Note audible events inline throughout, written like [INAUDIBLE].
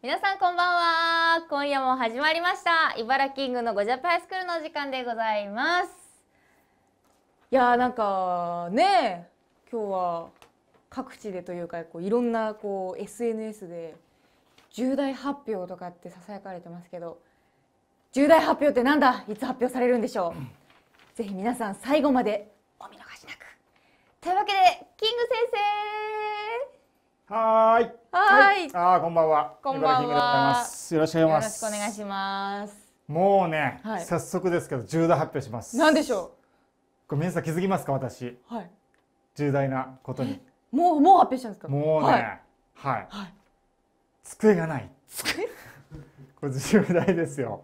皆さんこんばんは今夜も始まりました茨城キングのゴジャパイスクールの時間でございますいやーなんかね今日は各地でというかこういろんなこう SNS で重大発表とかってささやかれてますけど重大発表ってなんだいつ発表されるんでしょう、うん、ぜひ皆さん最後までお見逃しなくというわけでキング先生はい。はい。ああ、こんばんは。こんばんは。よろしくお願いします。よろしくお願いします。もうね、はい、早速ですけど、重大発表します。なんでしょう。これ皆さん気づきますか、私。はい。重大なことに。もう、もう発表したんですか。もうね、はい。はいはい、机がない。机。[LAUGHS] これ重大ですよ。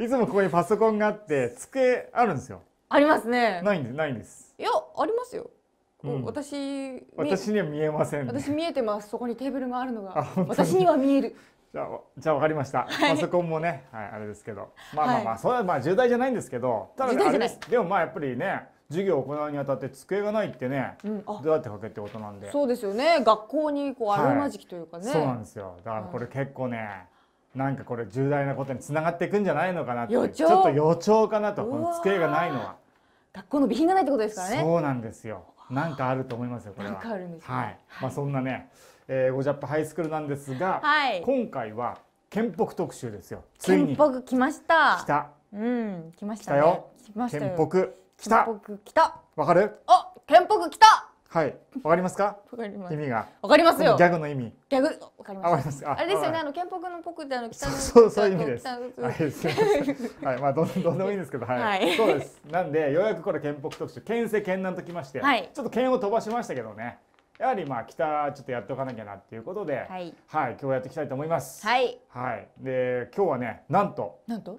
いつもここにパソコンがあって、机あるんですよ。ありますね。ないんです、ないんです。いや、ありますよ。うん、私私には見えません、ね、私見えてますそこにテーブルがあるのが私には見えるじゃあじゃあ分かりました、はい、パソコンもね、はい、あれですけどまあまあまあ、はい、それはまあ重大じゃないんですけどただ、ね、あですでもまあやっぱりね授業を行うにあたって机がないってね、うん、どうやって書けってことなんでそうですよね学校にこうあるまじきというかね、そうなんですよだからこれ結構ね、なんかこれ重大なことにつながっていくんじゃないのかなってちょっと予兆かなとこの机がないのは学校の備品がないってことですからねそうなんですよなんかあると思いますよこれは。なんかあるんです、ね、はい。まあそんなね、えー、ゴジャップハイスクールなんですが、はい、今回は県北特集ですよ。ついに県北来ました。来た。うん来ました、ね、来たよ。来ました県北来た。県北来た。わかる？あ県北来た。はい、わかりますか。わかります。意味が。わかりますよ。ギャグの意味。ギャグ、わかります。ああれですよね、あの憲法のポクってあの北の。そうそう、いう意味です。はい、まあ、どん、どんでもいいんですけど、はい。そうです。なんで、ようやくこれ憲法特集、県政県南ときまして、はい、ちょっと県を飛ばしましたけどね。やはりまあ北ちょっとやっておかなきゃなっていうことで、はい、はい、今日やっていきたいと思います。はい。はい。で今日はね、なんと、なんと、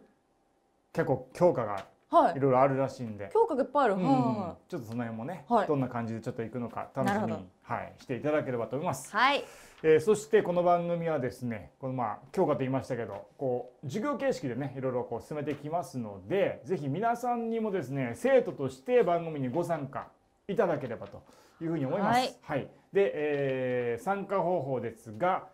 結構強化がはい、いろいろあるらしいんで教科がいっぱいある、うん、ちょっとその辺もね、はい、どんな感じでちょっと行くのか楽しみに、はい、していただければと思います。はいえー、そしてこの番組はですねこのまあ教科と言いましたけどこう授業形式でねいろいろこう進めてきますのでぜひ皆さんにもですね生徒として番組にご参加いただければというふうに思います。はい、はい、で、えー、参加方法ですが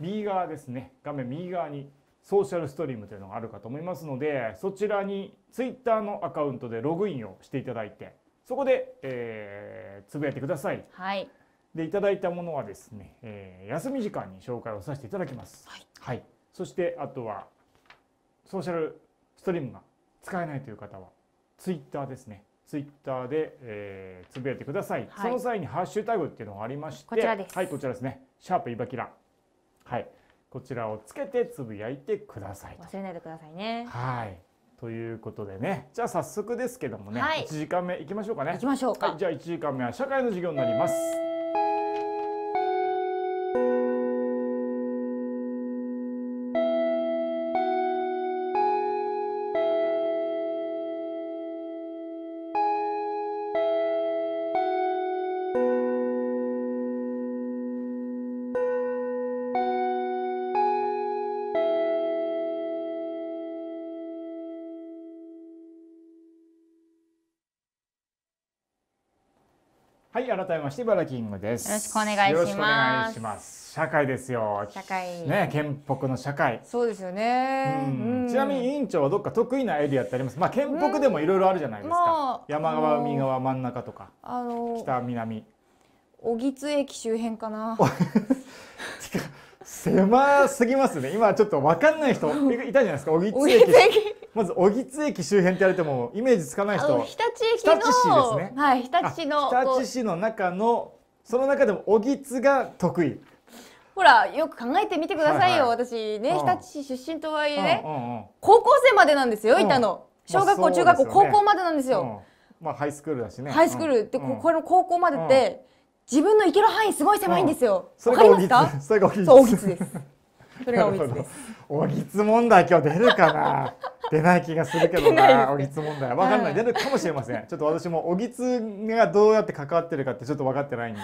右側ですね画面右側にソーシャルストリームというのがあるかと思いますのでそちらにツイッターのアカウントでログインをしていただいてそこで、えー、つぶやいてください。はい、でいただいたものはですね、えー、休み時間に紹介をさせていただきます。はい、はい、そしてあとはソーシャルストリームが使えないという方はツイッターですね。ツイッターで、えー、つぶやいてくださいはい、その際にハッシュタグっていうのがありましてこちらですはいこちらですねシャープいばきらはいこちらをつけてつぶやいてください忘れないでくださいねはいということでねじゃあ早速ですけどもね、はい、時間目いきましょうかねいきましょうか、はい、じゃあ一時間目は社会の授業になります改めましてバラキングです。よろしくお願いします。ます社会ですよ。社会。ね、県北の社会。そうですよね。ちなみに委員長はどっか得意なエリアってあります。まあ県北でもいろいろあるじゃないですか。うん、山側、海側、真ん中とか。あの北、南。小木津駅周辺かな。[LAUGHS] 狭すぎますね今ちょっと分かんない人いたじゃないですか小木津駅まず小木津駅周辺って言われてもイメージつかない人日立市ですね、はい、日立市の日立市の中のその中でも小木津が得意ほらよく考えてみてくださいよ、はいはい、私ね、うん、日立市出身とはいえね、うんうん、高校生までなんですよいたの、小学校、まあね、中学校高校までなんですよ、まあハイスクールだしねハイスクールって、ここの高校までって、自分の行ける範囲すごい狭いんですよ。わ、かりますか？[LAUGHS] それがおぎつ。そうおぎつです。それがおぎつです。おぎつ問題今日出るかな？出ない気がするけどな。おぎつ問題わかんない、出るかもしれません。ちょっと私もおぎつがどうやって関わってるかってちょっと分かってないんで。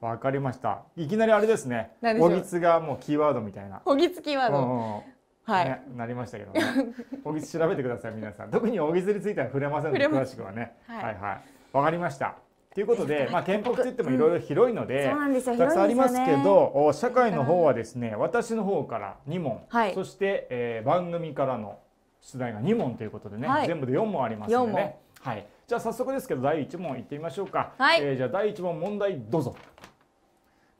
わ、かりました。いきなりあれですね。おぎつがもうキーワードみたいな。おぎつキーワード。はい、なりましたけど、お [LAUGHS] ぎつ調べてください皆さん特におぎつについては触れません詳しくはね、はいはいわかりましたということで、まあ、憲法って言ってもいろいろ広いので,、うんでね、たくさんありますけど社会の方はですね私の方から2問、はい、そして、えー、番組からの出題が2問ということでね、はい、全部で4問ありますのでね、はい、じゃあ早速ですけど第1問いってみましょうか、はい、えー、じゃあ第1問問題どうぞ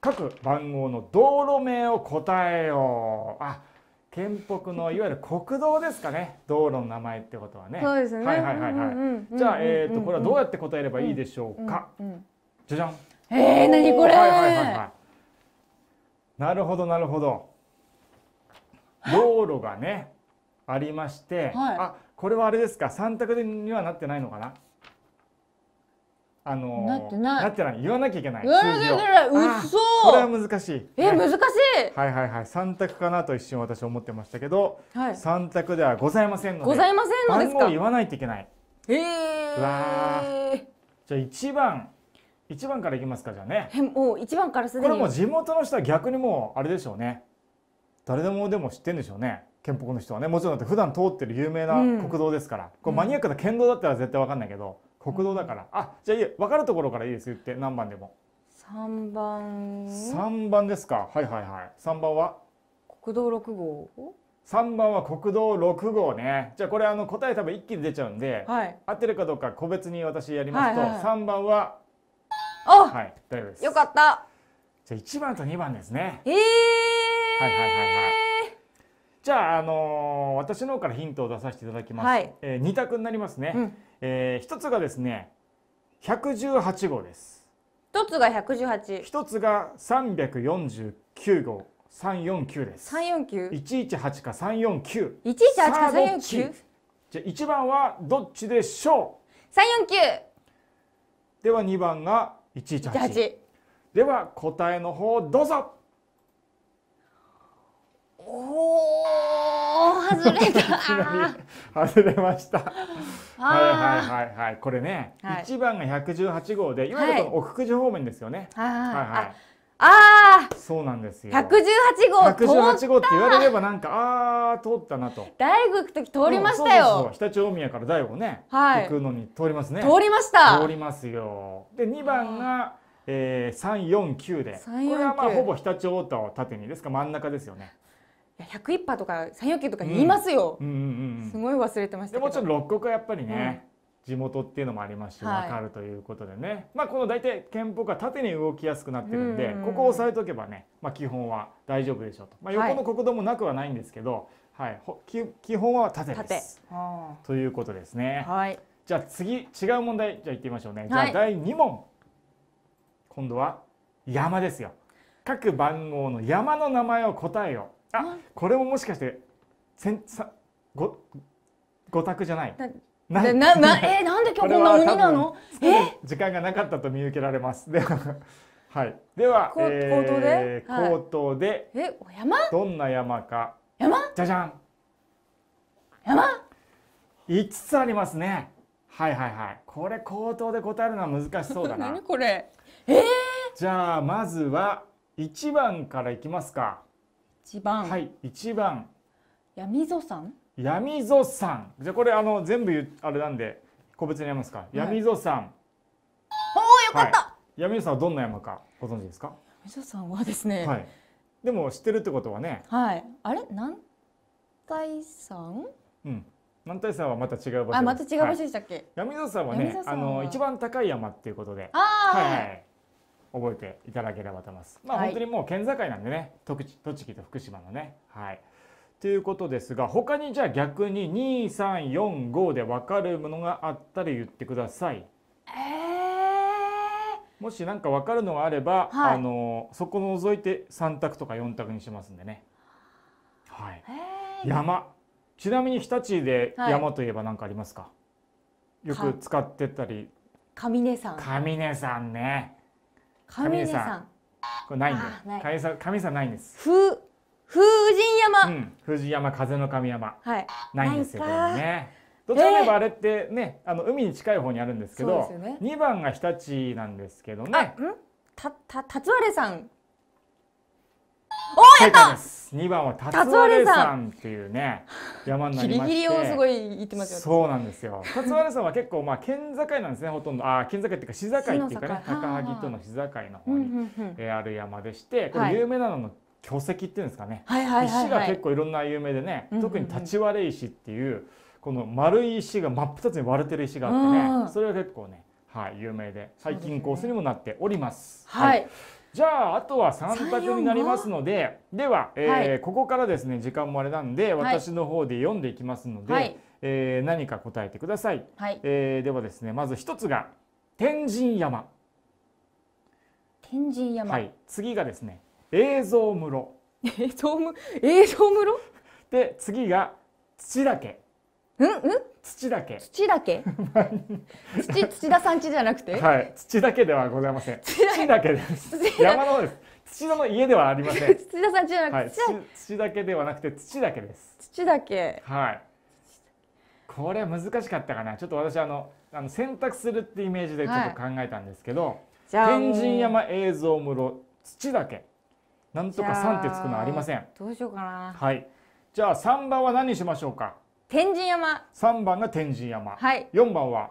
各番号の道路名を答えようあ県北のいわゆる国道ですかね [LAUGHS] 道路の名前ってことはねそうですねはいはいはいはいじゃあえっとこれはどうやって答えればいいでしょうかじゃじゃんえー何これはいはいはいはいなるほどなるほど道路がねありましてあこれはあれですか三択にはなってないのかなあのなってないなってない言わなきゃいけない言わなきゃいこれは難しいえ、はい、難しいはいはいはい三択かなと一瞬私思ってましたけど、はい、3択ではございませんのでございませんのですか番号言わないといけないええー、わじゃあ1番一番からいきますかじゃあねえもう一番からすでにこれも地元の人は逆にもうあれでしょうね誰でもでも知ってんでしょうね県北の人はねもちろんだって普段通ってる有名な国道ですから、うん、これマニアックな県道だったら絶対わかんないけど、国道だから、あじゃあいい分かるところからいいです言って何番でも3番3番ですかはいはいはい3番は国道6号3番は国道6号ねじゃあこれあの答え多分一気に出ちゃうんで、はい、合ってるかどうか個別に私やりますと、はいはいはい、3番はあはい大丈夫ですよかったじゃあ1番と2番ですねええー、はいはいはいはいじゃあ、あのー、私の方からヒントを出させていただきます、はい、えー、2択になりますね、うんえー、一つがですね118号です一つが118一つが349号三四九です三四九。一一八か三四九。一一八か 349? じゃ一番はどっちでしょう三四九。では二番が一一八。では答えの方どうぞおお外れた。[LAUGHS] 外れました。はいはいはいはい、これね、一、番が百十八号で、いわゆる奥久慈方面ですよね。はいはいああ、そうなんですよ。百十八号。百十八号って言われれば、なんか、ああ、通ったなと。大学時通りましたよ。そう日立大宮から大をね、行くのに通りますね。通りました。通りますよ。で、二番が。えー、349でこれはまあほぼ日立太田を縦にですか真ん中ですよねいや百一1とか三4 9とか言いますよ、うんうんうん、すごい忘れてましたでもちろん六国はやっぱりね、地元っていうのもありますし、は分かるということでね、まあこの大体憲法が縦に動きやすくなってるんで、うんうん、ここを押さえとけばね、まあ、基本は大丈夫でしょうと、まあ、横の国道もなくはないんですけど、はい、はい、基本は縦ですということですね、はい、じゃあ次違う問題じゃあいってみましょうねじゃあ第二問、今度は山ですよ各番号の山の名前を答えよあこれももしかしてせんさごご宅じゃないなななえー、なんで今日こんな鬼なのえ時間がなかったと見受けられますでは [LAUGHS] はいでは口頭で口頭で、はい、え山どんな山か山じゃじゃん山五つありますねはいはいはいこれ口頭で答えるのは難しそうだな [LAUGHS] 何これえー、じゃあまずは一番からいきますか1番はい一番闇ぞさん闇ぞさんじゃこれあの全部あれなんで個別にやりますか、はい、闇ぞさんおおよかった、はい、闇ぞさんはどんな山かご存知ですか闇ぞさんはですね、はい、でも知ってるってことはねはいあれ南さんうん南大山はまた違う場所あまた違う場所でしたっけ、はい、闇ぞさんはねあの一番高い山っていうことではいはい覚えていただければと思います。まあ、本当にもう県境なんでね、栃木と福島のね。はい。ということですが、他にじゃあ逆に2、3、4、5で分かるものがあったら言ってください。もし何か分かるのがあれば、はい、あのそこの除いて3択とか4択にしますんでね。はい。山。ちなみに日立で山といえば何かありますか。はい、よく使ってたり。上根山。上根んね。神さん。これないんだよ。神さん、神さんないんです。風、風神山。うん、風神山、風の神山。はい。ないんですよ、これね。どちらかといえばあれってね、あの海に近い方にあるんですけど、二、ね、番が日立なんですけどね。あ、ん？たたわれさん。おやった2番は達割さんっていうね山になりましてギリギリをすごい言ってますよそうなんですよ達割さんは結構まあ県境なんですねほとんどあ県境っていうか市境っていうかね高萩との市境の方に、えある山でしてこれ有名なのの、巨石っていうんですかね、石が結構いろんな有名でね、特に立割石っていうこの丸い石が真っ二つに割れてる石があってね、それは結構ねはい有名で最近コースにもなっております。はいじゃああとは3択になりますのででは、えー、はい、ここからですね時間もあれなんで私の方で読んでいきますので、はい、えー、何か答えてください、はい、えー、ではですねまず1つが天神山天神山、はい、次がですね映像室映像む映像室で次が土岳うんうん土だけ土だけ [LAUGHS] 土土田さん家じゃなくてはい土だけではございません土だけです山のです土田の家ではありません土田さん家じゃなくて、はい、土だけではなくて土だけです土だけはいこれは難しかったかなちょっと私あのあの選択するってイメージでちょっと考えたんですけど、はい、天神山映像室土だけなんとか3ってつくのありませんどうしようかなはいじゃあ三番は何しましょうか天神山。三番が天神山。はい。四番は。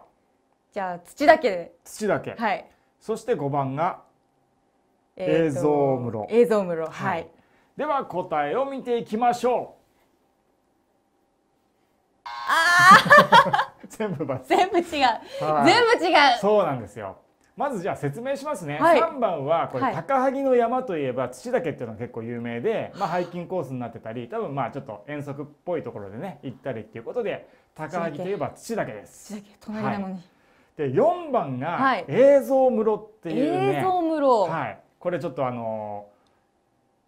じゃあ土だけで。土だけ。はい。そして五番が映像室。映像室。はい。では答えを見ていきましょう。ああ。[LAUGHS] 全部ば。全部違う。全部違う。そうなんですよ。まずじゃあ説明しますね、はい、3番はこれ高萩の山といえば土岳っていうのが結構有名で、まあ、ハイキングコースになってたり多分まあちょっと遠足っぽいところでね行ったりっていうことで高萩といえば土岳です。はい、で4番が映像室っていうね、はい、映像室、はい、これちょっとあの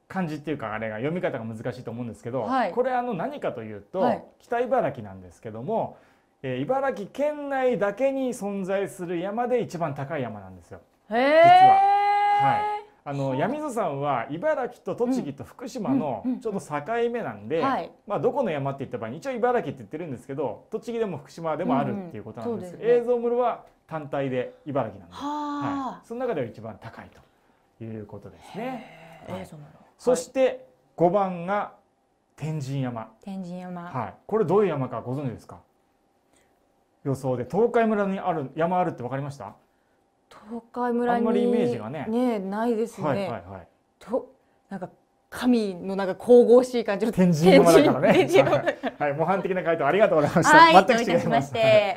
漢字っていうかあれが読み方が難しいと思うんですけど、これあの何かというと、北茨城なんですけどもえー、茨城県内だけに存在する山で一番高い山なんですよ。実は。はい。あの闇水んは茨城と栃木と福島のちょっと境目なんで、まあどこの山って言った場合に一応茨城って言ってるんですけど、栃木でも福島でもあるっていうことなんですけど、うんうんね、映像室は単体で茨城なんで、す。はい、その中では一番高いということですね。はい、そして五番が天神山。天神山。はい。これどういう山かご存知ですか。予想で東海村にある山あるって分かりました東海村あんまりイメージがねねないですね、はいはいはい、となんか神のなんか神々しい感じの天神山だからねはい、模範的な回答ありがとうございました、はい、全く違います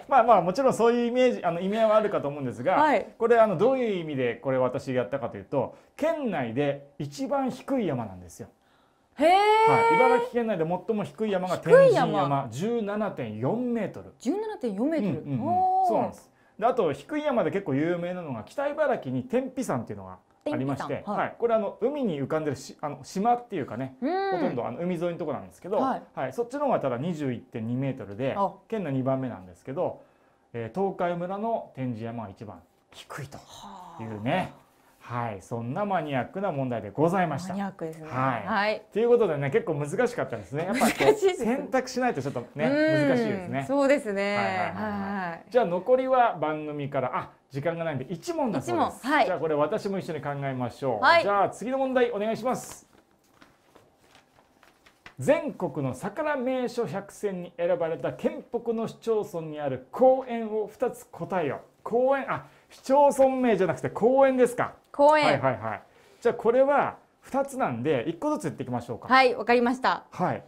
まあまあもちろんそういうイメージあの意味はあるかと思うんですが、はい、これあのどういう意味でこれ私やったかというと県内で一番低い山なんですよはい、茨城県内で最も低い山が天神山十七点四メートル。十七点四メートル。うんうんうん、そうなんです。であと低い山で結構有名なのが北茨城に天日山っていうのがありまして、はい、はい、これあの海に浮かんでるしあの島っていうかね、ほとんどあの海沿いのところなんですけど、はい、はい、そっちの方がただ二十一点二メートルで県の二番目なんですけど、えー、東海村の天神山が一番低いというね。ははい、そんなマニアックな問題でございました。マニアックですね。はい。はい、ということでね、結構難しかったですね。やっぱり選択しないとちょっとね、難しいですね。そうですね。はい。じゃあ残りは番組から、あ、時間がないんで一問だそうです。はい、じゃあこれ私も一緒に考えましょう。はい、じゃあ次の問題お願いします。全国の桜名所百選に選ばれた県北の市町村にある公園を二つ答えよ公園、あ、市町村名じゃなくて公園ですか。公園、はいはいはい、じゃあこれは二つなんで一個ずつ言っていきましょうかはいわかりましたはい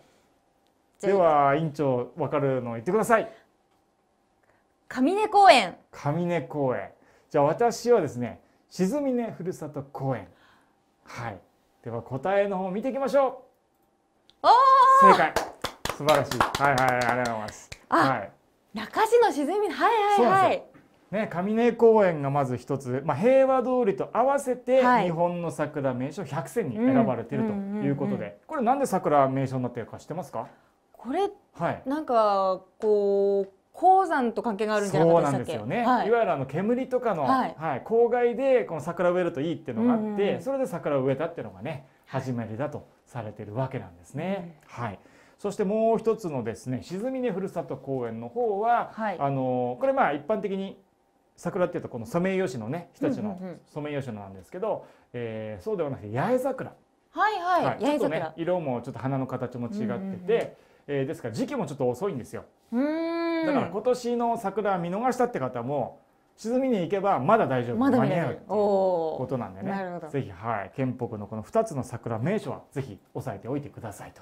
では院長わかるの言ってください上根公園上根公園じゃあ私はですね沈みねふるさと公園はいでは答えの方を見ていきましょうおお正解素晴らしいはいはいありがとうございますはい中島沈みはいはいはいね、上根公園がまず一つ、まあ、平和通りと合わせて日本の桜名所100選に選ばれているということで、これなんで桜名所になっているか知ってますかこれ、はい、なんかこう鉱山と関係があるんじゃそうなんですよね、はい、いわゆるあの煙とかの、はい、はい、郊外でこの桜植えるといいっていうのがあって、うんうん、それで桜を植えたっていうのがね始まりだとされてるわけなんですね。うん、はいそしてもう一つのですね、沈峰ふるさと公園の方は、はい、あのこれまあ一般的に桜っていうとこのソメイヨシノね日立のソメイヨシノなんですけど、うんうんうん、えー、そうではなくて八重桜はいはい、はい、八重桜、ね、色もちょっと花の形も違ってて、うんうんうん、えー、ですから時期もちょっと遅いんですよだから今年の桜見逃したって方も沈みに行けばまだ大丈夫、ま、間に合うっていうことなんでねぜひ、はい、県北のこの2つの桜名所はぜひ押さえておいてください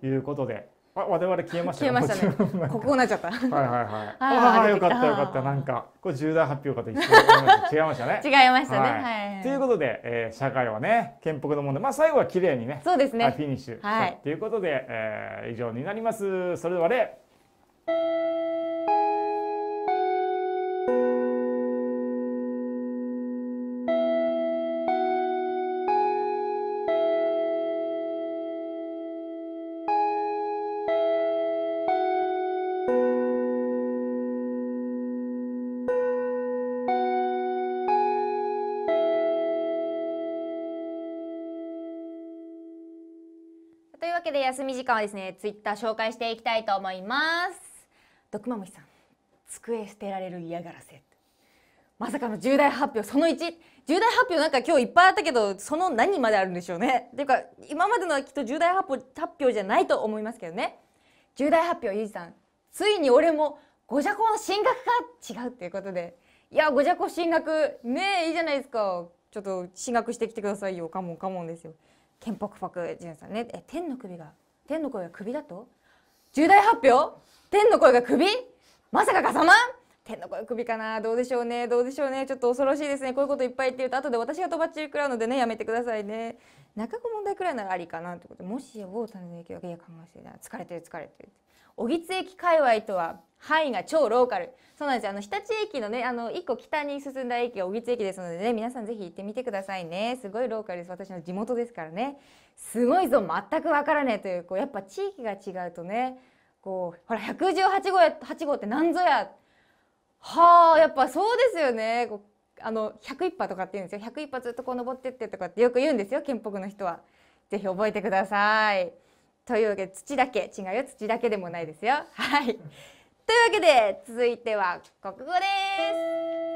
ということで、はいあ我々消えました消えましたね [LAUGHS] ここなっちゃったはいはいはいああよかったよかったなんかこれ重大発表かと一緒 [LAUGHS] 違いましたね違いましたねはい。ということで、えー、社会はね憲法の問題まあ最後は綺麗にねそうですねフィニッシュはいということで、えー、以上になりますそれでは例時間はですねツイッター紹介していきたいと思いますドクマムシさん机捨てられる嫌がらせまさかの重大発表その1重大発表なんか今日いっぱいあったけどその何まであるんでしょうねっていうか今までのはきっと重大発表じゃないと思いますけどね重大発表ゆうじさんついに俺もごじゃこの進学か違うっていうことでいやごじゃこ進学ねえいいじゃないですかちょっと進学してきてくださいよカモンカモンですよケンパクパクジュさんねえ天の首が天の声が首だと重大発表天の声が首まさか笠間天の声首かなどうでしょうねどうでしょうねちょっと恐ろしいですねこういうこといっぱい言ってると後で私がとばっちり食らうのでねやめてくださいね中子問題くらいならありかなってことでもし大谷の影響がいや考えてない疲れてる疲れてる小木津駅界隈とは範囲が超ローカルそうなんですよあの日立駅のねあの1個北に進んだ駅が小木津駅ですのでね皆さんぜひ行ってみてくださいねすごいローカルです私の地元ですからねすごいぞ全く分からねえというこうやっぱ地域が違うとねこうほら118号や8号って何ぞやはあやっぱそうですよねこうあの101波とかって言うんですよ101波ずっとこう登ってってとかってよく言うんですよ県北の人は。ぜひ覚えてください。というわけで土だけ違うよ土だけでもないですよ。はい。というわけで続いては国語です。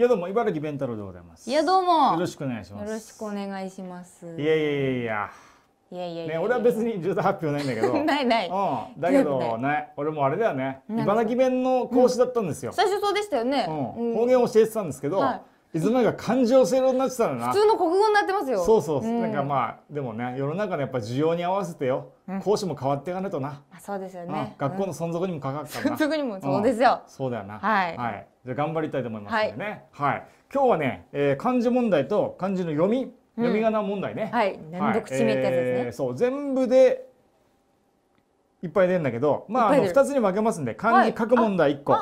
いやどうも茨城弁太郎でございます。いやどうも。よろしくお願いします。よろしくお願いします。いやいやいやいや。いやいやね、俺は別に重大発表ないんだけど [LAUGHS] ないない、うん、だけど [LAUGHS] ね俺もあれだよね茨城弁の講師だったんですよ、うん、最初そうでしたよね、うん、方言を教えてたんですけど、はい、いつの間にか感情性論になってたらな普通の国語になってますよそうそう、うん、なんかまあでもね世の中のやっぱ需要に合わせてよ、うん、講師も変わっていかないとな、あそうですよね、学校の存続にもかかるからな、存続にもそうですよ、そうだよなはい、はいじゃ頑張りたいと思いますのね、はい、今日はね、えー、漢字問題と漢字の読み、読み仮名問題ね、はい、難読地名ってやつですね、そう全部でいっぱい出るんだけど、まああの二つに分けますんで、漢字書く問題一個、で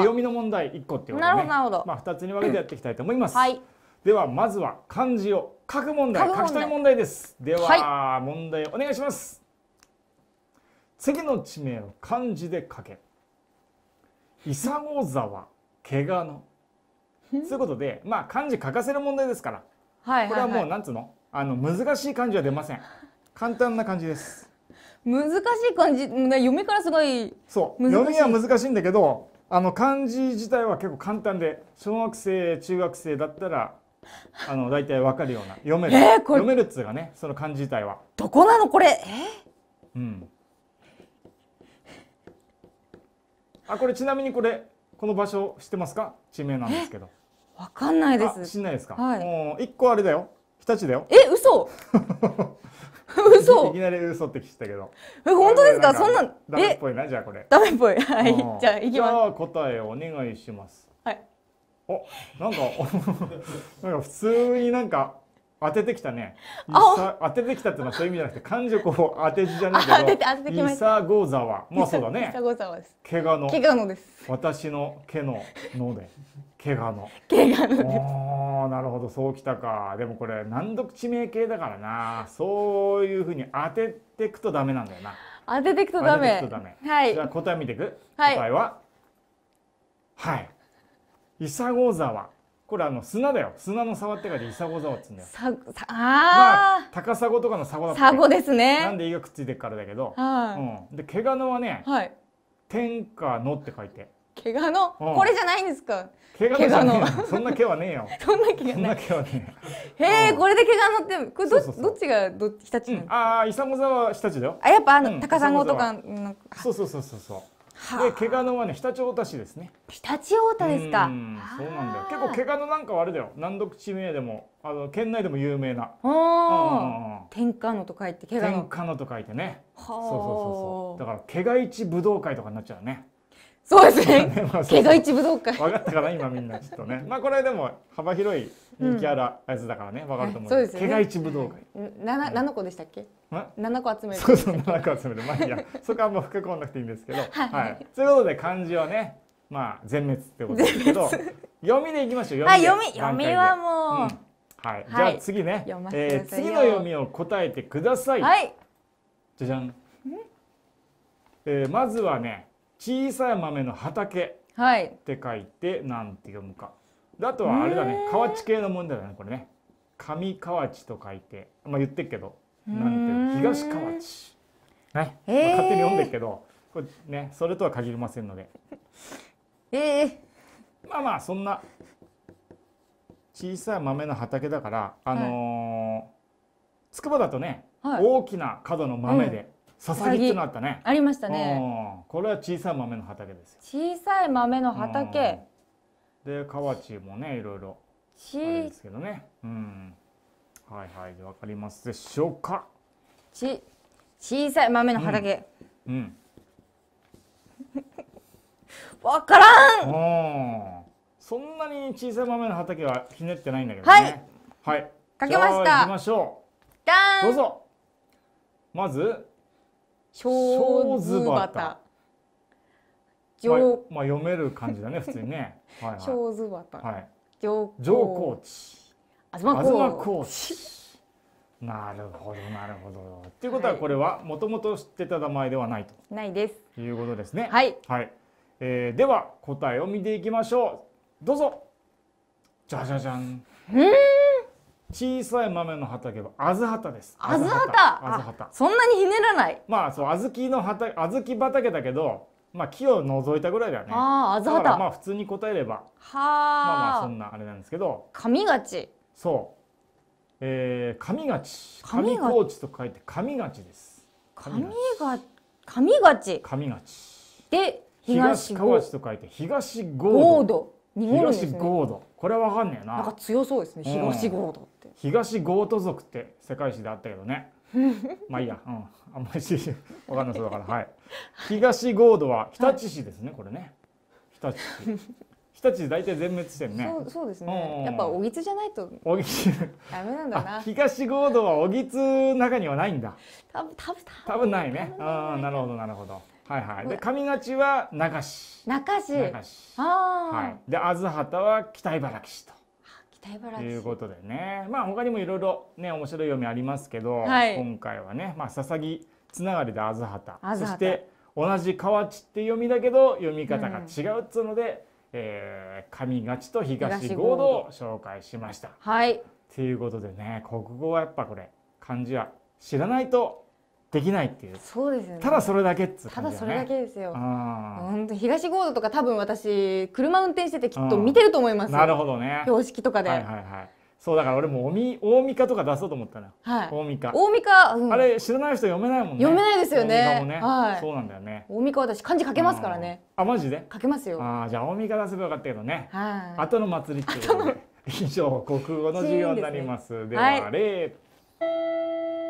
読みの問題一個っていうなるほど。まあ二つに分けてやっていきたいと思います。はい、ではまずは漢字を書く問題、書きたい問題です。では、問題お願いします。次の地名を漢字で書け。伊佐沢。怪我の。そういうことで、まあ漢字書かせる問題ですから。はい、これはもうなんつうの、あの難しい漢字は出ません。簡単な漢字です。難しい漢字、読みからすごいそう。読みは難しいんだけど、あの漢字自体は結構簡単で、小学生、中学生だったら。あの大体わかるような読める、えー、読めるっつうかねその漢字自体はどこなのこれえー、うんあこれちなみにこれこの場所知ってますか地名なんですけどわかんないです知んないですか、はい、もう一個あれだよ日立だよえ嘘 [LAUGHS] 嘘いきなり嘘って聞いたけどえ本当ですかそんなダメっぽいなじゃあこれダメっぽいはいじゃあいきます答えをお願いしますはいおなんか [LAUGHS] なんか普通になんか当ててきたね。当ててきたってのはそういう意味じゃなくて、漢字をこう当て字じゃないけど。当てて当ててきました。まあそうだね。イサです。怪我の。怪我のです。私の毛のので。怪我の。怪我のです。なるほど、そうきたか。でもこれ難読地名系だからな。そういうふうに当ててくとダメなんだよな。当ててくとダメ。当ててくとダメ。はい。じゃあ答え見ていく。はい、答えは。はい。イサゴザこれあの砂だよ砂の沢ってかでイサゴ沢っつうんだよさあ、まあ高砂とかの砂だったサゴですねなんで胃がくっついてるからだけど、はいうん、で毛ガノはね、はい、天下のって書いて毛ガノ、うん、これじゃないんですか毛ガノそんな毛はねえよ [LAUGHS] そんな毛はねえへえ、うん、これで毛ガノってこれどどっちがど日立、うん、ああイサゴ沢は日立だよあやっぱあの、高砂とかそうそうそうそうそうで怪我のはね常陸太田市ですね常陸太田ですかそうなんだ結構怪我のなんかはあれだよ難読地名でもあの県内でも有名な天下のと書いて毛ガノ天下のと書いてねそうそうそうそうだから怪我市武道会とかになっちゃうねそうですね。怪 [LAUGHS] 我一武道会。分かったかな今みんなちょっとね。[LAUGHS] まあこれでも幅広い人気あるやつだからね、分かると思う。怪我一武道会。な、七七個でしたっけ？七個集めるそうそう7個集めるまあいや [LAUGHS] そこはもう深くんなくていいんですけど、はい、はい、ということで漢字はねまあ全滅ってことですけど読みでいきましょう読み読み読みはもう、うん、はい、はい、じゃあ次ね、えー、次の読みを答えてください、はい、じゃじゃん、えー、まずはね小さい豆の畑はいって書いてなんて読むか、あとはあれだね河内系の問題だねこれね上河内と書いてまあ言ってっけどなんて東河内、ねまあ、勝手に読んでるけどこれ、ね、それとは限りませんので、えー、まあまあそんな小さい豆の畑だからあの筑波だとね、はい、大きな角の豆で。うんささぎってのあったね。ありましたね。これは小さい豆の畑ですよ。小さい豆の畑。で、河内もね、いろいろ。あれですけどね。うん。はいはいわかりますでしょうかち小さい豆の畑うん、わ、うん、[LAUGHS] からんうん。そんなに小さい豆の畑はひねってないんだけどねはいはいかけました行きましょうダンどうぞまず小ズバタ上、はい、まあ読める感じだね普通にねはい、はい、小ズバタはい上高地東コーチなるほどなるほどっていうことはこれはもともと知ってた名前ではないとないですいうことですねはい、はいえー、では答えを見ていきましょうどうぞじゃじゃじゃんうん。小さい豆の畑はあずはたです。あずはた。あずはた。そんなにひねらない。まあ、そう、小豆の畑、小豆畑だけど、まあ、木を除いたぐらいだよね。ああ、あずはた。まあ、普通に答えれば。はあ。まあ、まあ、そんなあれなんですけど。神がち。そう。えー、上勝ち。上高地と書いて上勝ちです。上が上勝ち。上勝ち。で東川市と書いて東ゴード。東ゴード。これはわかんねえな。なんか強そうですね。東ゴードって。東ゴート族って世界史であったけどね。[LAUGHS] まあいいや、うん、あんまりわかんなそうだから、はい。[LAUGHS] 東ゴードは日立市ですね、これね。日立市。日立大体全滅してねそうそうですねやっぱ小木津じゃないと小木津ダメなんだな東合同は小木津中にはないんだ多分多分多分ないねああなるほどなるほどはいはいで上勝は中市中市中市あはい、で東畑は北茨城市と北茨城ということでねまあ他にもいろいろね面白い読みありますけど、はい、今回はねまあ佐々木つながりで東畑そして同じ河内って読みだけど読み方が違うっつうので、うんえー、上勝と東合同を紹介しました。はい。ということでね、国語はやっぱこれ漢字は知らないとできないっていう。そうですね。ただそれだけっつ、ね、ただそれだけですよ。本当東合同とか多分私車運転しててきっと見てると思います。なるほどね。標識とかで。はいはいはい。そうだから俺もおみ大三とか出そうと思ったら、はい、大三大三、うん、あれ知らない人読めないもんね読めないですよね、ねはい、そうなんだよね大三私漢字書けますからねあマジで書けますよあじゃ大三出せばよかったけどね、はい、後の祭りっていうことで以上国語の授業になりますでは例、はい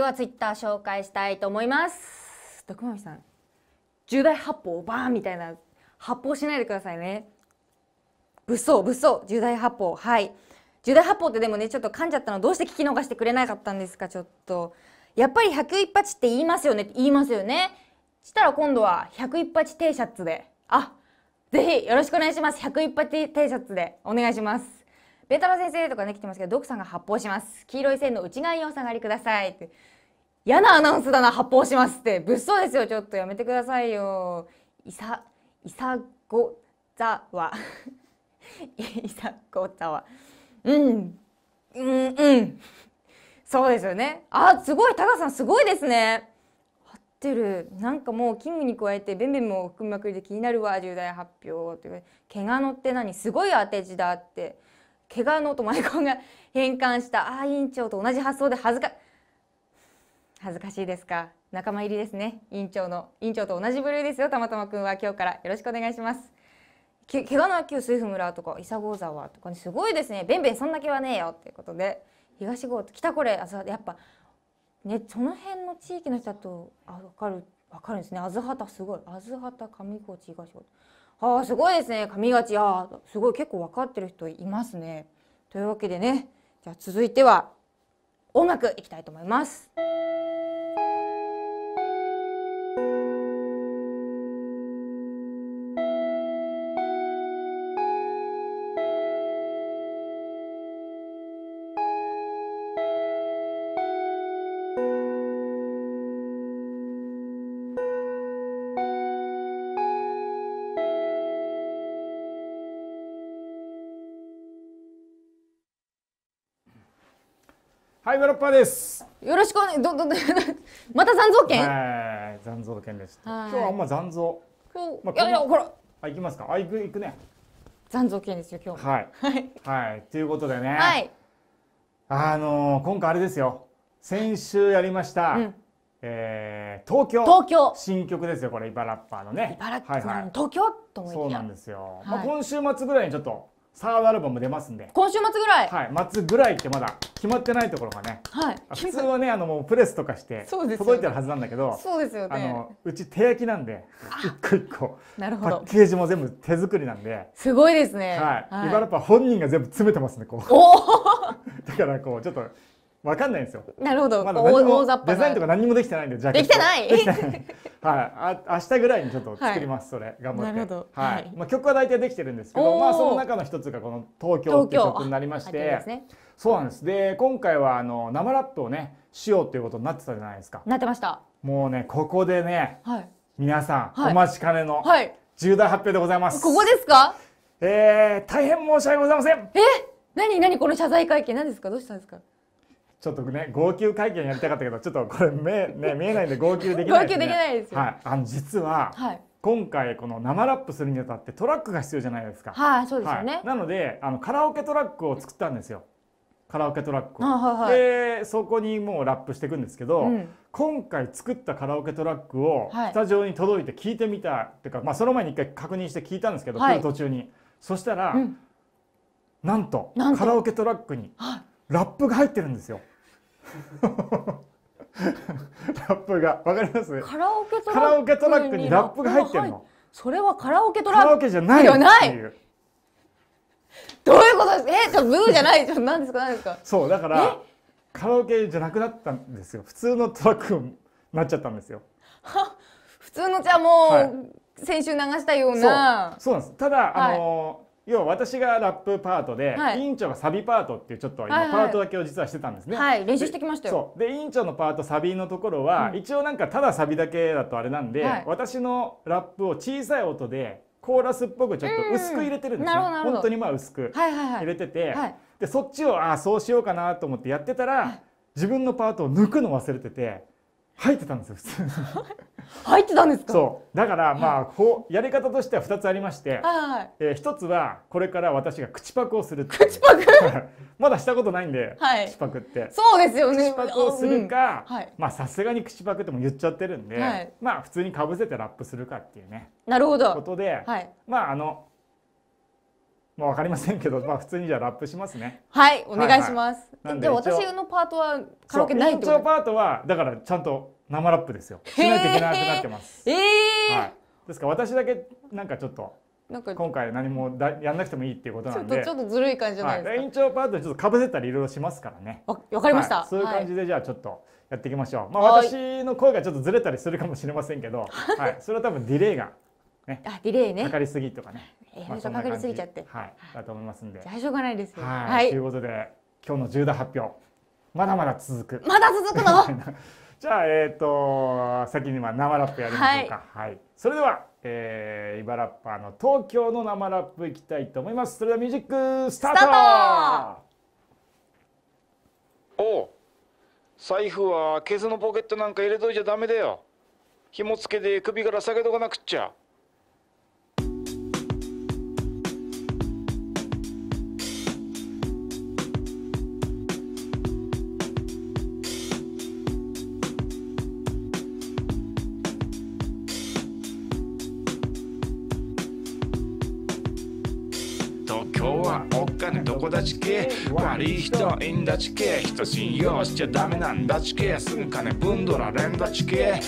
ではツイッター紹介したいと思います徳丸さん重大発砲バーンみたいな発砲しないでくださいね物騒物騒重大発砲はい重大発砲ってでもねちょっと噛んじゃったのどうして聞き逃してくれなかったんですかちょっとやっぱり百一発って言いますよね言いますよねしたら今度は百一八 T シャツであぜひよろしくお願いします百一八 T シャツでお願いしますベタロ先生とかね来てますけどドクさんが発砲します黄色い線の内側にお下がりくださいって嫌なアナウンスだな発砲しますって物騒ですよちょっとやめてくださいよいさいさござわ [LAUGHS] いさござわうんうんうんそうですよねあすごいタカさんすごいですねってるなんかもうキングに加えてベンベンも含みまくりで気になるわ重大発表とい怪我のって何すごい当て字だって怪我のとマイコンが変換した [LAUGHS] ああ委員長と同じ発想で恥ずか恥ずかしいですか仲間入りですね委員長の委員長と同じ部類ですよたまたまくんは今日からよろしくお願いしますけ怪我の秋スイフ村とか伊佐郷沢とか、ね、すごいですねべんべんそんな気はねえよっていうことで東郷北これあやっぱねその辺の地域の人だとあ分かる分かるんですねあずはたすごいあずはた上高地東郷ああすごいですね髪がちあすごい結構分かってる人いますね。というわけでねじゃあ続いては音楽いきたいと思います。グロッパです。よろしくお願い [LAUGHS] また残像権。はい、残像権です。今日はあんま残像。まあ、いやいやほら。あ行きますか。あ行く行くね。残像権ですよ今日。はいはいはいということでね。はい。あのー、今回あれですよ。先週やりました。うんえー、東京東京新曲ですよこれイバラッパーのねイバラッパー、はいはい、東京と思いきやそうなんですよ、はい、まあ、今週末ぐらいにちょっとサードアルバム出ますんで今週末ぐらいはい末ぐらいってまだ決まってないところがね、はい、普通はねあのもうプレスとかして届いてるはずなんだけどそうですよねあのうち手焼きなんで一個一個なるほどパッケージも全部手作りなんですごいですねはい、はい、イバ本人が全部詰めてますねこうお [LAUGHS] だからこうちょっとわかんないんですよ。なるほど。まだ大雑把デザインとか何もできてないんで、ジャケット。できてない。[LAUGHS] はい、あ、明日ぐらいにちょっと作ります。それ、頑張って。はい。まあ、曲は大体できてるんですけど、まあ、その中の一つがこの東京って曲になりまして。そうなんです。で、今回はあの生ラップをね、しようということになってたじゃないですか。なってました。もうね、ここでね、はい、皆さん、お待ちかねの重大発表でございます。ここですか。ええ、大変申し訳ございません。え、なになにこの謝罪会見、何ですか、どうしたんですか。ちょっとね号泣会見やりたかったけどちょっとこれ目、ね、見えないんで号泣できないです、ね、号泣できないですよ、はい、あの実は、はい、今回この生ラップするにあたってトラックが必要じゃないですかはいそうですよね、はい、なのであのカラオケトラックを作ったんですよカラオケトラックを、はいはい、でそこにもうラップしていくんですけど、うん、今回作ったカラオケトラックをスタジオに届いて聞いてみた、はい、っていうか、まあ、その前に一回確認して聞いたんですけど、はい、来る途中にそしたら、うん、なんとカラオケトラックにラップが入ってるんですよ。ラップがわかりますカラオケトラックカラオケトラックにラップが入ってるのそれはカラオケトラックじゃないいどういうことですえちブーじゃないちょなんですかなんですかそうだからカラオケじゃなくなったんですよ普通のトラックになっちゃったんですよ普通のじゃもう、はい、先週流したようなそうなんですただあのー要は私がラップパートで、はい、委員長がサビパートっていうちょっと今パートだけを実はしてたんですね。はい、はいはい、練習してきましたよ。で委員長のパートサビのところは、うん、一応なんかただサビだけだとあれなんで、私のラップを小さい音でコーラスっぽくちょっと薄く入れてるんですね。本当にまあ薄く入れてて、でそっちをああそうしようかなと思ってやってたら、自分のパートを抜くの忘れてて。入ってたんですよ普通入ってたんですかそうだからまあこうやり方としては2つありまして、はい、えー、1つはこれから私が口パクをする口パク [LAUGHS] まだしたことないんで、はい、口パクってそうですよね口パクをするか、はい、まあさすがに口パクっても言っちゃってるんで、まあ普通にかぶせてラップするかっていうねなるほどことで、まああのまあ分かりませんけど、[LAUGHS] まあ、普通にじゃラップしますねはいお願いします、はいはい、でも私のパートはカラオケないってことパートはだからちゃんと生ラップですよしないといけなくなってますええはい、ですか私だけなんかちょっとなんか今回何もだやんなくてもいいっていうことなんでちょっとずるい感じじゃないですか、はい、延長パートにちょっとかぶせたりいろいろしますからねわかりました、はい、そういう感じでじゃあちょっとやっていきましょう、まあ私の声がちょっとずれたりするかもしれませんけど、[LAUGHS] はい、それは多分ディレイがね、あディレイねかかりすぎとかねえー、まあ、かかりすぎちゃって。はい。だと思いますんで。じゃあしょうがないですよ。はい。はい、ということで今日の重大発表まだまだ続く。まだ続くの？[LAUGHS] じゃあえっ、ー、と先には生ラップやりましょうか。はい、はい、それでは。えー、茨バラッパーの東京の生ラップいきたいと思いますそれではミュージックスタートーお財布はケツのポケットなんか入れといちゃダメだよ紐付けで首から下げとかなくっちゃこだちけ悪い人いんだちけ人信用しちゃダメなんだちけすぐ金ぶんどられんだちけ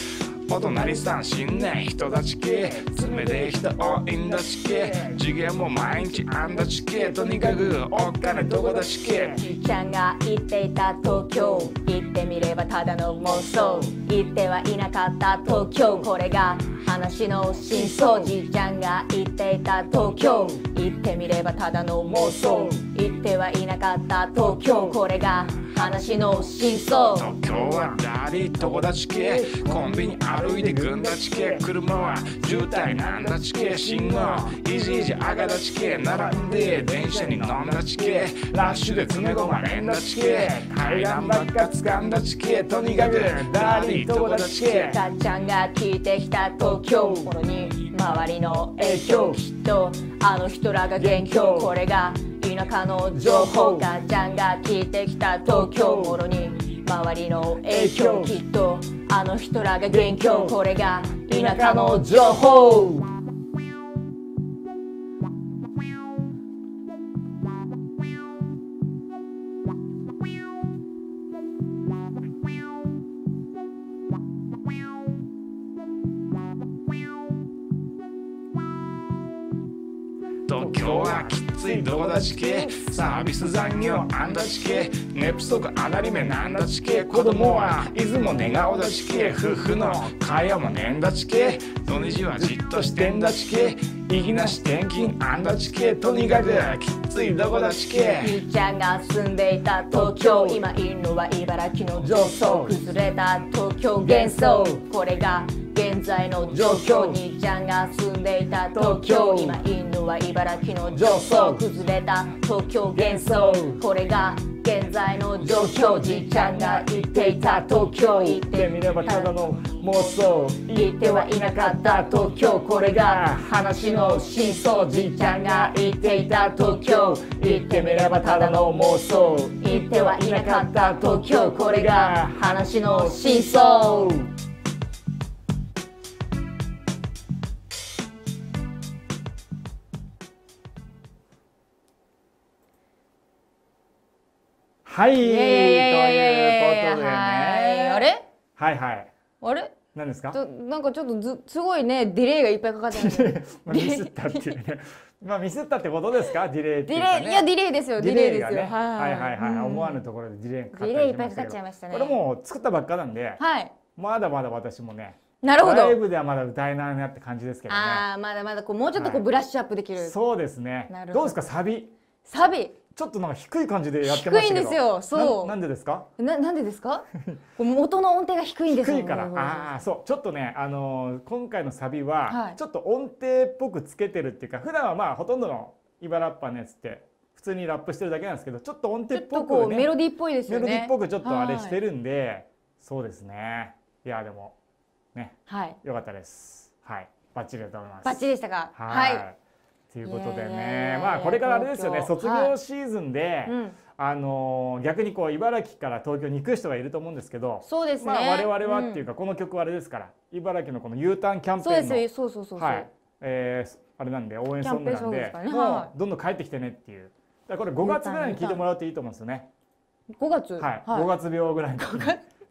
お隣さん死んね人たちけ爪め人多いんだち系次元も毎日あんだち系とにかくお金どこだちけちゃんが言っていた東京行ってみればただの妄想言ってはいなかった東京これが話の真相じいちゃんが言っていた東京行ってみればただの妄想言ってはいなかった東京これが話の真相東京はラリー友達系コンビニ歩いて軍立ち系車は渋滞なんだち系信号いじいじあがだち系並んで電車に飲んだち系ラッシュで詰め込まれんだち系階段ばっか掴んだち系とにかくラリー友達系たっちゃんが聞いてきた東京このに周りの影響きっとあの人らが元凶これが田舎の情報がちゃんが聞いてきた東京もろに周りの影響きっとあの人らが元凶これが田舎の情報どこだちけサービス残業あんだちけ寝不足あなりめなんだちけ子供はいつも寝顔だちけ夫婦の会話もねんだちけ土日はじっとしてんだちけいきなし転勤あんだちけとにかくきついどこだちけゆいちゃんが住んでいた東京今いるのは茨城の上層崩れた東京幻想これが現在の状況兄ちゃんが住んでいた東京今犬は茨城の上層崩れた東京幻想これが現在の状況じいちゃんが言っていた東京行ってみればただの妄想言ってはいなかった東京これが話の真相じいちゃんが言っていた東京言ってみればただの妄想言ってはいなかった東京これが話の真相はいということでねあれはいはいあれなんですかなんかちょっとずすごいねディレイがいっぱいかかってる [LAUGHS] まあ、ミスったっていうね [LAUGHS] まあミスったってことですかディレイっていうか、ね、ディレイいやディレイですよディレイですよ、はいはいはい、うん、思わぬところでディレイかかっディレイいっぱいかかっちゃいましたねこれもう作ったばっかなんで、はい、まだまだ私もねなるほどライブではまだ歌えないなって感じですけどねああまだまだこうもうちょっとこうブラッシュアップできる、そうですねどうですかサビサビちょっとなんか低い感じでやってま低いんですよ。そう。なんでですか？ななんでですか？[LAUGHS] 元の音程が低いんですよ。低いから。ああ、そう。ちょっとね、あのー、今回のサビはちょっと音程っぽくつけてるっていうか、はい、普段はまあほとんどのイバラッパのやつって普通にラップしてるだけなんですけど、ちょっと音程っぽく、ね、メロディっぽいですよね。メロディっぽくちょっとあれしてるんで、はい、そうですね。いやでもね、はい、よかったです。はい、バッチリだと思います。バッチリでしたか。はいということでね、まあこれからあれですよね、卒業シーズンで、はいうん、あの逆にこう茨城から東京に行く人がいると思うんですけど、そうですね。まあ我々はっていうか、この曲はあれですから、茨城のこの U ターンキャンペーンの、そうですそうそうそうはい、えー、あれなんで応援ソングなんで、ね、もうどんどん帰ってきてねっていう。だからこれ5月ぐらいに聞いてもらうといいと思うんですよね。5月、はい、はい、5月病ぐらいに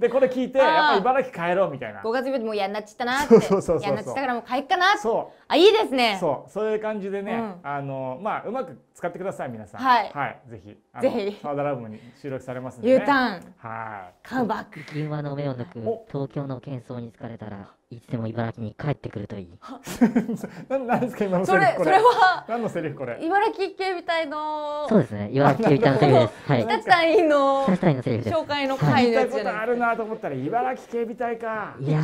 でこれ聞いてやっぱり茨城帰ろうみたいな5月病でもう嫌になっちゃったなって嫌に [LAUGHS] なっちゃったからもう帰っかなってあいいですねそうそういう感じでね、うん、あのまあうまく使ってください皆さんはい、はい、ぜひぜひサーダラブに収録されますんで、ね、U ターンはいカムバック車の目を抜く東京の喧騒に疲れたらいつでも茨城に帰ってくるといい。何 [LAUGHS] なんですか今のセリフこれ。それそれは何のセリフこれ。茨城警備隊の。そうですね。茨城警備隊のセリフです。はい。北隊の。北隊のセリフです。紹介の回です。ことあるなと思ったら茨城警備隊か。いや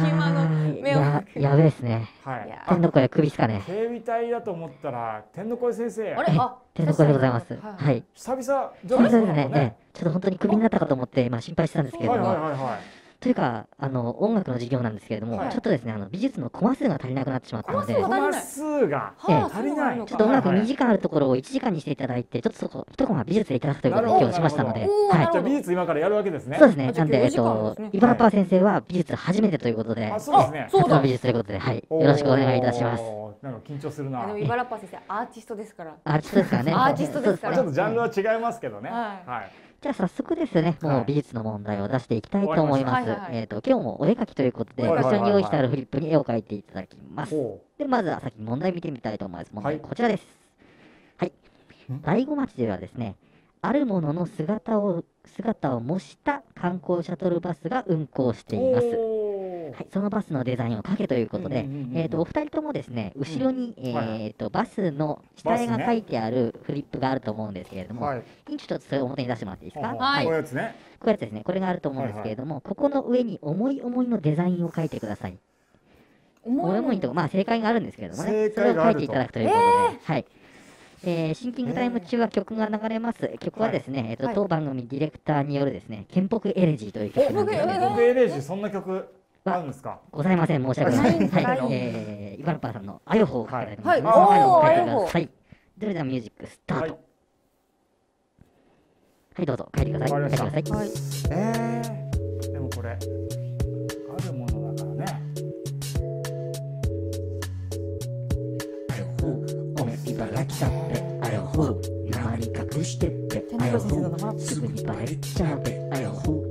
ややべですね。はい。天の声首っすかね。警備隊だと思ったら天の声先生。あれ天の声でございます。はい。はい、久々ですね。そうですね。ちょっと本当に首になったかと思ってまあ、心配したんですけどはいはいはいはい。というか、あの、音楽の授業なんですけれども、はいちょっとですね、あの、美術のコマ数が足りなくなってしまったので、コマ数がはい、足りないちょっと音楽はい時間あるところを一時間にしていただいて、ちょっとそこ、一コマ美術でいただくということで今日しましたので、はい。じゃ美術今からやるわけですねそうですね。なんで、えっとすね、イバナパー先生は美術初めてということで、あそうですねそう初だの美術ということで、はい。よろしくお願いいたします。なんか緊張するなあのあ茨城先生アーティストですから。アーティストですからね。アーティストですかちょっとジャンルは違いますけどねはいはいじゃあ早速ですね、もう美術の問題を出していきたいと思います。はいはいはい、えっ、ー、と、今日もお絵描きということで、はい一緒に用意してあるフリップに絵を描いていただきます。で、まずは先に問題見てみたいと思います。問題こちらです。はい。醍醐町ではですね、あるものの姿を、姿を模した観光シャトルバスが運行しています。はい、そのバスのデザインを描けということで、えと、お二人ともですね後ろに、うん、えーと、バスの下絵が書いてあるフリップがあると思うんですけれども、ね、ちょっとそれを表に出してもらっていいですか、はい、こういうやつねこういうやつですねこれがあると思うんですけれども、はいはい、ここの上に思い思いのデザインを書いてください思い思いとまあ正解があるんですけれどもねそれを書いていただくということで、えー、はいえー、シンキングタイム中は曲が流れます。曲はですね、はい、えっ、ー、と、はい、当番組ディレクターによるですね、県北エレジーという曲なんですけど。県北エレジー、そんな曲。合うんですかございません、申し訳ない。はい、えー、イバさんのあよほをかけはいはい、おー、あはい。それではミュージックスタート。はい、どうぞ、書いください。書いください。はい、えー、でもこれ、おすぐにバレちゃうべ、あよほ、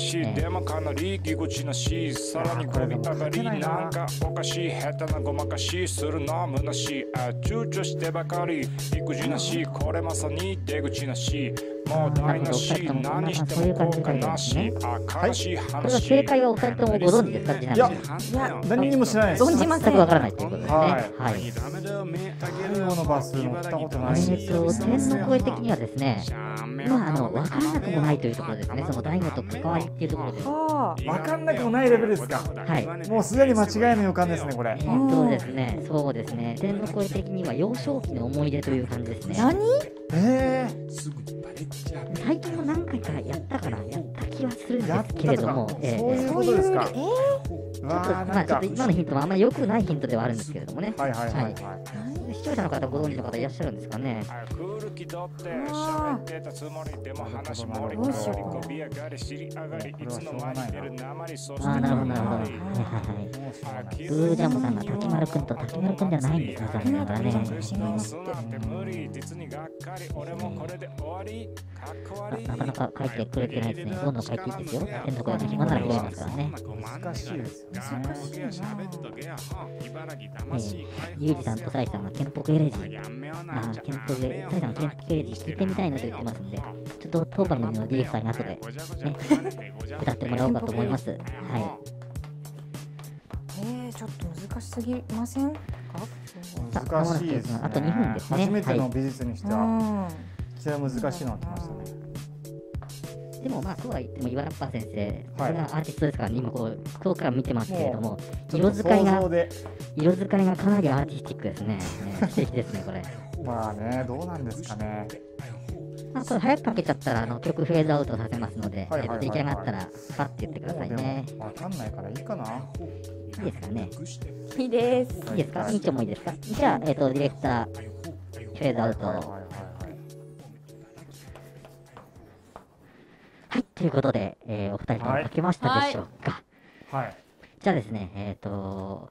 しでもかなりぎこちなしさらにこび上がりなんかおかしい下手なごまかしするのなしいあ躊躇してばかり育児なしこれまさに出口なしもう台無し、何しても効果なし、明しいこれは正解はお二人ともご存知ですかちなみいや、何にもしないです。存じません。全くわからないということですね。はい。最後のバス乗ったことないし。えっと、天の声的にはですね、まあ、あの、わからなくもないというところですね。その大悟と関わりっていうところです。わかんなくもないレベルですか。はい。もうすでに間違いの予感ですね、これ。えっとですね。そうですね。天の声的には幼少期の思い出という感じですね。何ええー。最近も何回かやったからやった気はするんですけれども、えそういうことですか、えー、ちょっとまあ、ちょっと今のヒントもあんまり良くないヒントではあるんですけれどもね。はいはいはい、はい、はい視聴者の方、ご存知の方いらっしゃるんですかね。ああ、なるほど、なるほど。はいはい。ブージムさんが滝丸くんと滝丸くんじゃないんです残念ながらね。なかなか書いてくれてないですね。どんどん書いていいですよ。変とでいますからね。難しいですよね。いゆうじさんといさんが憲法レジ、まあ、憲法系、トイさんのレジ聞いてみたいなと言ってますんで、ちょっと当番組のディレクターに後で、ね、歌ってもらおうかと思います。はい。えー、ちょっと難しすぎませんか難しいですね。あと2分ですね。初めての美術にしては、い、こちら難しいのってましたね。でも、まあ、そうは言っても、岩ラッパ先生、これはアーティストですからね、今こう、服くから見てますけれども、色使いが、色使いがかなりアーティスティックですね、[LAUGHS] 素敵ですね、これ。まあね、どうなんですかね。まあ、これ早くかけちゃったらあの曲フェードアウトさせますので、出来上がったら、パって言ってくださいね。わかんないからいいかな。いいですかね。いいです。いいですか委長もいいですかじゃあ、えっ、と、ディレクター、フェードアウト。はい、ということで、えー、お二人とも書きましたでしょうか。はい。はい、じゃあですね、えっ、ー、と、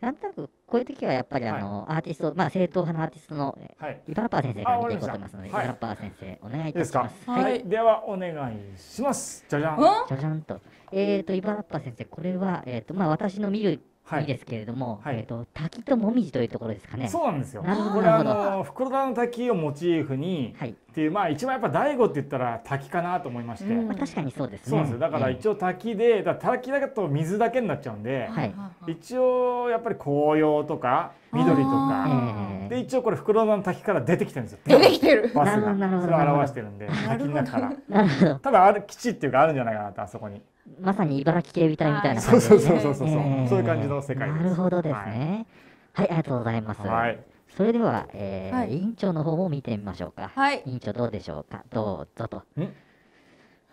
なんとなく、こういう時はやっぱりあの、はい、アーティスト、まあ、正統派のアーティストの、はい、イバラパー先生から見ていこうと思いますので、イバラパー先生、お願いいたします。いはい、では、お願いします。じゃじゃん。じゃじゃんと。えっ、ー、と、イバラパー先生、これは、えっ、ー、と、まあ、私の見るはい、いいですけれども、はい、えっ、ー、と滝ともみじというところですかね。そうなんですよ。なるほど。これあの袋田の滝をモチーフに、はい、っていうまあ一番やっぱ大悟って言ったら滝かなと思いまして、うん、確かにそうです、ね、そうなんですよだから一応滝でだ滝だけと水だけになっちゃうんで、はい、一応やっぱり紅葉とか緑とかで一応これ袋の滝から出てきてるんですよ出てきてるバスがそれを表してるんで滝の中から多分ある基地っていうかあるんじゃないかなとあそこにまさに茨城警備隊みたいなそうそうそうそうそう、えー、そういう感じの世界ですなるほどですね、はいはい、ありがとうございます。はいそれでは、えーはい、委員長の方も見てみましょうか。はい、委員長どうでしょうか。どうぞと。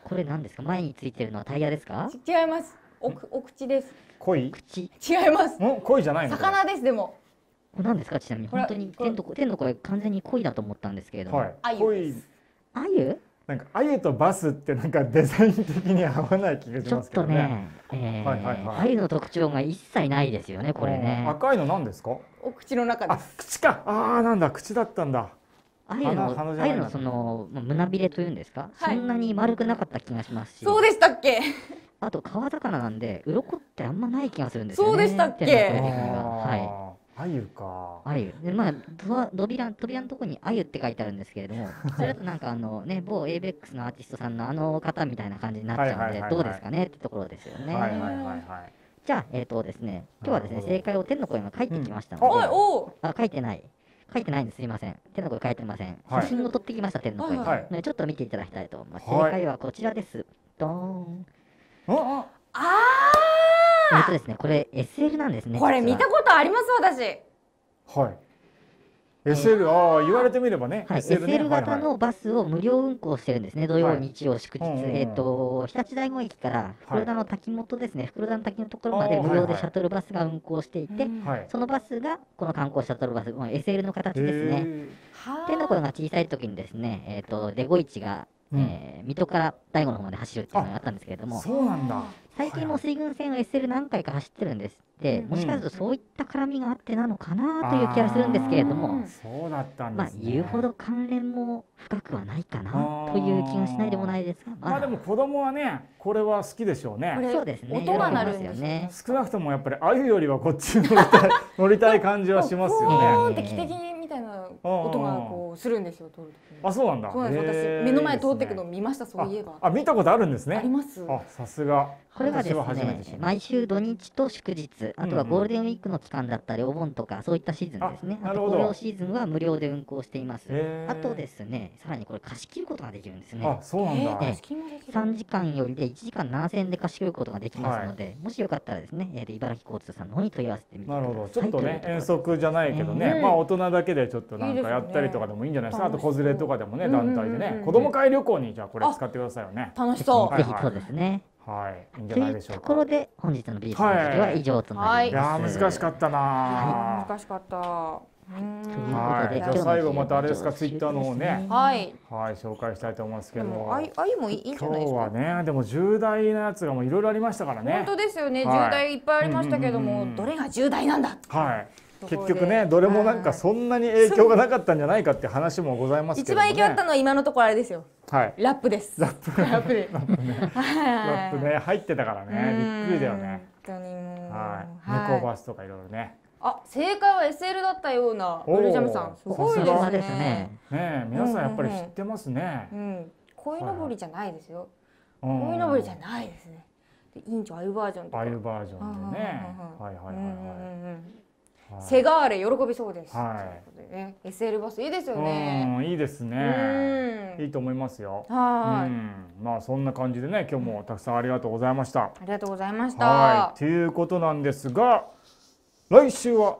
これ何ですか。前についてるのはタイヤですか。違います。おお口です。鯉。口。違います。鯉じゃない魚ですでも。これ何ですかちなみに本当に天の声天の声完全に鯉だと思ったんですけれども。はい。鮎。鮎？なんか鮎とバスってなんかデザイン的に合わない気がしますけどね。ちょっとね、えー、はいはいはい、鮎の特徴が一切ないですよね、これね。赤いのなんですか？お口の中です。口か。ああなんだ、口だったんだ。あゆの、あゆのその、胸びれというんですか、はい、そんなに丸くなかった気がしますし。そうでしたっけ。あと、川魚なんで、鱗ってあんまない気がするんですよね。そうでしたっけ。はい。あゆか。あゆ。で、まあ、ド扉、扉のとこにあゆって書いてあるんですけれども、それだとなんかあのね、某 ABEX のアーティストさんのあの方みたいな感じになっちゃうんで、どうですかねってところですよね。はいはいはいはい。じゃあ、えっ、ー、とですね、今日はですね、正解を天の声が書いてきましたので、うん、あ、書いてない。書いてないんです、すみません。天の声書いてません。写真を撮ってきました、天の声。はい、はい、ちょっと見ていただきたいと思います。はい、正解はこちらです。ドーん。ああえっとですね、これ SL なんですね。これ見たことあります私。はい。SL、ああ言われてみればね、はい、SL, ね SL 型のバスを無料運行してるんですね、土曜、日曜、祝日、はい、えーと、日立大門駅から袋田の滝本ですね、はい、袋田の滝のところまで無料でシャトルバスが運行していて、そのバスがこの観光シャトルバス、まあ、SL の形ですね。天の声が小さい時にですね、えーと、デゴイチが、えー、水戸から大悟の方まで走るっていうのがあったんですけれども、そうなんだ最近も水軍戦を SL 何回か走ってるんですって、もしかするとそういった絡みがあってなのかなという気がするんですけれども、そうだったんです、ね、まあ、言うほど関連も深くはないかなという気がしないでもないですが、まあ、まあでも子供はね、これは好きでしょうね。そうですね。大人なるんですよね。少なくともやっぱりあゆよりはこっちに乗りたい [LAUGHS] 乗りたい感じはしますよね。ーって汽笛みたいな音がこう。するんですよ通るあそうなんだそうなんです私目の前通っていくのを見ました、そういえばあ見たことあるんですねありますあさすがこれはですね毎週土日と祝日あとはゴールデンウィークの期間だったりお盆とかそういったシーズンですね、うん、あと紅葉シーズンは無料で運行していますあとですねさらにこれ貸し切ることができるんですねあそうなんだ、えー、3時間よりで1時間7000円で貸し切ることができますので、はい、もしよかったらですね、えー、茨城交通さんの方に問い合わせてみてくださいなるほどちょっとね、はい、遠足じゃないけどね、えー、まあ大人だけでちょっとなんかやったりとかでもいいんじゃないですかあと子連れとかでもね団体でね子供会旅行にじゃあこれ使ってくださいよね楽しそう、ぜひそうですねはい、いいんじゃないでしょうところで本日のビーズは以上となります、い、や難しかったな、難しかったはい、じゃあ最後またあれですかツイッターの方ね、はい、はい紹介したいと思いますけども、あいあいもいいい今日はねでも重大なやつがもういろいろありましたからね。本当ですよね、重大いっぱいありましたけども、どれが重大なんだ。はい。結局ねどれもなんかそんなに影響がなかったんじゃないかって話もございますけど、ね、一番影響あったのは今のところあれですよはいラップですラップラップでラップねラップね入ってたからねびっくりだよね本当にもうはいネバスとかいろいろねあ正解は SL だったようなブルジャムさんすごいですねね皆さんやっぱり知ってますねうん、鯉のぼりじゃないですよ鯉のぼりじゃないですね委員長あゆバージョンとかあゆバージョンでねはいはいはいはいセガーレ喜びそうです。はい。ね、SL バスいいですよね。いいですね。いいと思いますよ。はい。まあそんな感じでね、今日もたくさんありがとうございました。ありがとうございました。はい。ということなんですが、来週は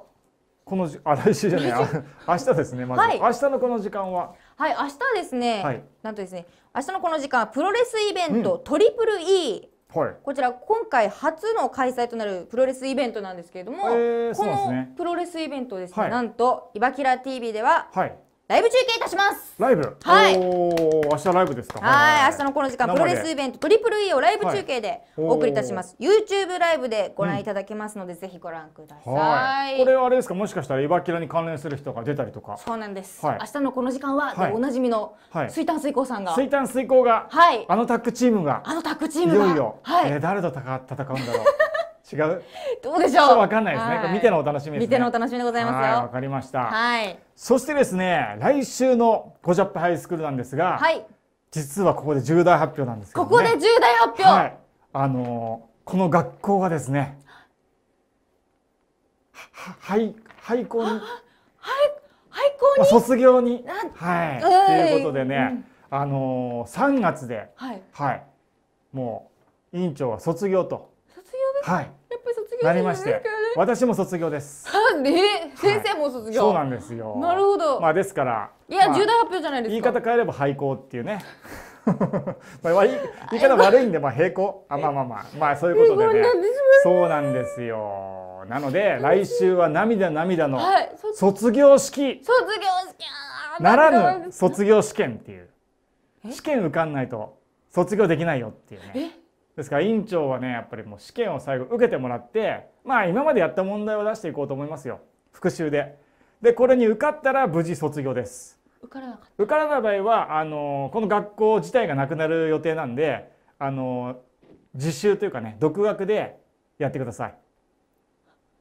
このじあ来週じゃない明日ですねまず、はい、明日のこの時間ははい明日ですね、はい、なんとですね明日のこの時間プロレスイベント、うん、トリプル E はい、こちら今回初の開催となるプロレスイベントなんですけれども、えーこのプロレスイベントですね、はい、なんと「イバキラ TV」では、はい、ライブ中継いたしますライブはい明日ライブですかはい明日のこの時間プロレスイベントトリプル E をライブ中継でお送りいたします、はい、YouTube ライブでご覧いただけますので、うん、ぜひご覧くださいこれはあれですかもしかしたらエバキラに関連する人が出たりとかそうなんです、はい、明日のこの時間は、はい、おなじみの水炭水耕さんが水炭水耕がはいあのタッグチームがあのタッグチームがいよいよ、はいえー、誰と戦うんだろう [LAUGHS] 違う。どうでしょう。わかんないですね。はい、見てのお楽しみ、ね、見てのお楽しみでございますよ。わかりました。はい。そしてですね、来週のゴジャップハイスクールなんですが、はい。実はここで重大発表なんですけど、ね、ここで重大発表。はい。あのー、この学校がですね、は廃廃校に、はい廃校に卒業に、はい。ということでね、うん、あのー、月で、はい、はい、もう院長は卒業と。はい。やっぱり卒業なりまして、私も卒業です。え、先生も卒業、そうなんですよ。なるほど。まあですから、いや、重大発表じゃないです言い方変えれば廃校っていうね。[LAUGHS] まあ言い方悪いんでまあ平行あまあまあまあまあそういうことでね。そうなんですよ。なので来週は涙涙の卒業式。卒業式。ならぬ卒業試験っていう試験受かんないと卒業できないよっていうね。ですから委員長はねやっぱりもう試験を最後受けてもらってまあ今までやった問題を出していこうと思いますよ復習で。でこれに受かったら無事卒業です。受からなかった受からない場合はあのこの学校自体がなくなる予定なんであの実習というかね独学でやってください。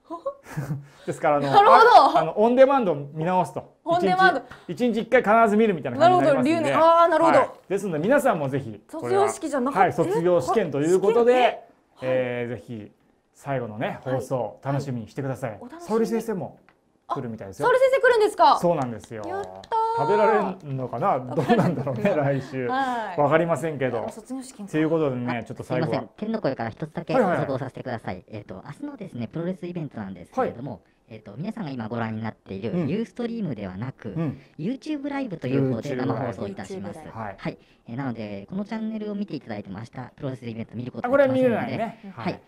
[LAUGHS] ですからあのあのオンデマンド見直すとオンデマンド一日一回必ず見るみたいな感じになりますのでなるほどああなるほど、はい、ですので皆さんもぜひ卒業式じゃなくて、はい、卒業試験ということで、ええー、ぜひ最後のね放送楽しみにしてください。はい、はい、先生も来るみたいですよ。先生来るんですか。そうなんですよ。食べられるのかな、[LAUGHS] どうなんだろうね、来週。わかりませんけど。ということでね、ちょっと最後は。天の声から一つだけ補足をさせてください。えっと、明日のですね、プロレスイベントなんですけれども。えーと、皆さんが今ご覧になっている、ユーストリームではなく、うん、YouTube ライブという方で生放送いたします。はい、はい、えー、なので、このチャンネルを見ていただいても明日、プロレスイベント見ることができますので、ね、はい、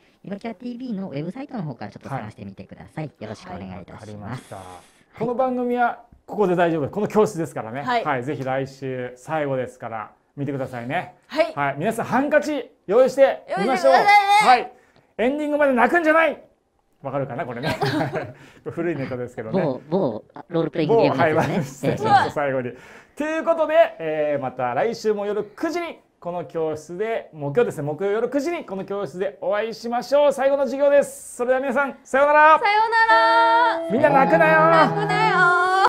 TV のウェブサイトの方からちょっと探してみてください。はい、よろしくお願いいたします。はい、この番組はここで大丈夫この教室ですからね、はい、ぜひ来週最後ですから見てくださいね。はい、皆さんハンカチ用意してみましょう。はい、エンディングまで泣くんじゃない。わかるかなこれね [LAUGHS] 古いネタですけどね。もうもうロールプレイングゲームですね。はい、最後に。ということで、えー、また来週も夜9時にこの教室でもう今日ですね木曜夜9時にこの教室でお会いしましょう最後の授業です。それでは皆さんさようなら。さようなら。みんな泣くなよ。泣くなよ。